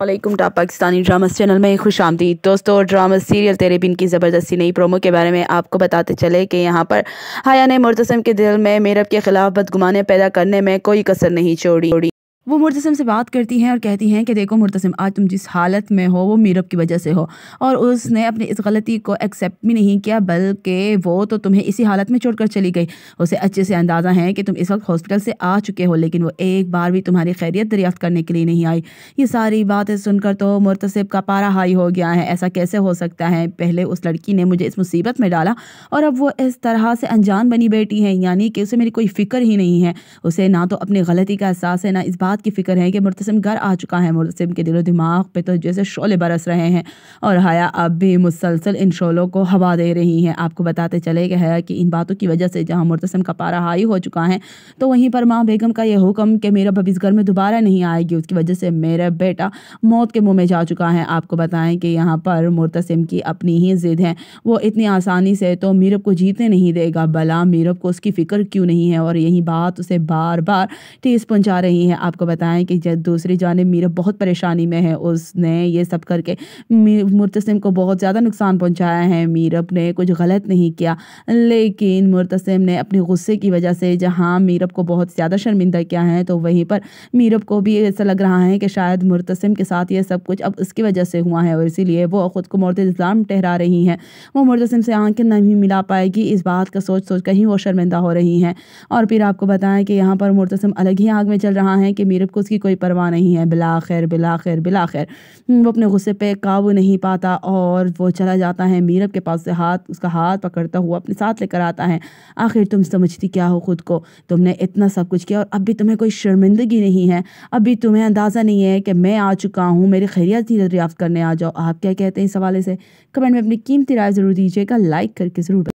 वालेकुम top Pakistani drama channel में खुश आमदीद दोस्तों ड्रामा सीरियल तेरे बिन की ज़बरदस्ती नई प्रोमो के बारे में आपको बताते चले कि यहाँ पर हाया ने मुर्तसम के दिल में मेरब के खिलाफ बदगुमानियाँ पैदा करने में कोई कसर नहीं छोड़ी वो मुर्तसम से बात करती हैं और कहती हैं कि देखो मुर्तसम आज तुम जिस हालत में हो वो मीरब की वजह से हो और उसने अपनी इस गलती को एक्सेप्ट भी नहीं किया बल्कि वो तो तुम्हें इसी हालत में छोड़कर चली गई उसे अच्छे से अंदाज़ा है कि तुम इस वक्त हॉस्पिटल से आ चुके हो लेकिन वो एक बार भी तुम्हारी खैरियत दरियाफ़्त करने के लिए नहीं आई ये सारी बातें सुनकर तो मुर्तसब का पारा हाई हो गया है ऐसा कैसे हो सकता है पहले उस लड़की ने मुझे इस मुसीबत में डाला और अब वो इस तरह से अनजान बनी बैठी है यानी कि उसे मेरी कोई फ़िक्र ही नहीं है उसे ना तो अपनी गलती का एहसास है ना इस बात बात की फिक्र है कि मुतसम घर आ चुका है मुतसम के दिलो दिमाग पे तो जैसे शोले बरस रहे हैं और हया अब भी मुसलसल इन शोलों को हवा दे रही हैं आपको बताते चले कि हया कि इन बातों की वजह से जहाँ मुतसम का पारा हाई हो चुका है तो वहीं पर माँ बेगम का यह हुक्म कि मेरा बब इस घर में दोबारा नहीं आएगी उसकी वजह से मेरा बेटा मौत के मुँह में जा चुका है आपको बताएं कि यहाँ पर मुतसम की अपनी ही ज़िद है वो इतनी आसानी से तो मीरब को जीतने नहीं देगा भला मीरब को उसकी फ़िक्र क्यों नहीं है और यही बात उसे बार बार टीस पहुँचा रही है आपको बताएं कि दूसरी जानब मीरा बहुत परेशानी में है उसने ये सब करके मुर्तसिम को बहुत ज़्यादा नुकसान पहुँचाया है मीरब ने कुछ गलत नहीं किया लेकिन मुतसम ने अपने गुस्से की वजह से जहाँ मीरब को बहुत ज़्यादा शर्मिंदा किया है तो वहीं पर मीरब को भी ऐसा लग रहा है कि शायद मुतसम के साथ ये सब कुछ अब इसकी वजह से हुआ है और इसीलिए वो ख़ुद को मौत इस्लाम ठहरा रही हैं वो मुर्तसिम से आंखें नहीं मिला पाएगी इस बात का सोच सोच कर ही वो शर्मिंदा हो रही हैं और फिर आपको बताएं कि यहाँ पर मुतसम अलग ही आग में चल रहा है कि मीरब को उसकी कोई परवाह नहीं है बिला खैर बिला खैर बिला खैर हम्म, वो अपने गुस्से पे काबू नहीं पाता और वो चला जाता है मीरब के पास से हाथ उसका हाथ पकड़ता हुआ अपने साथ लेकर आता है आखिर तुम समझती क्या हो खुद को तुमने इतना सब कुछ किया और अब भी तुम्हें कोई शर्मिंदगी नहीं है अभी तुम्हें अंदाज़ा नहीं है कि मैं आ चुका हूँ मेरी खैरियत ही दरियाफ्त करने आ जाओ आप क्या कहते हैं इस हवाले से कमेंट में अपनी कीमती राय ज़रूर दीजिएगा लाइक करके ज़रूर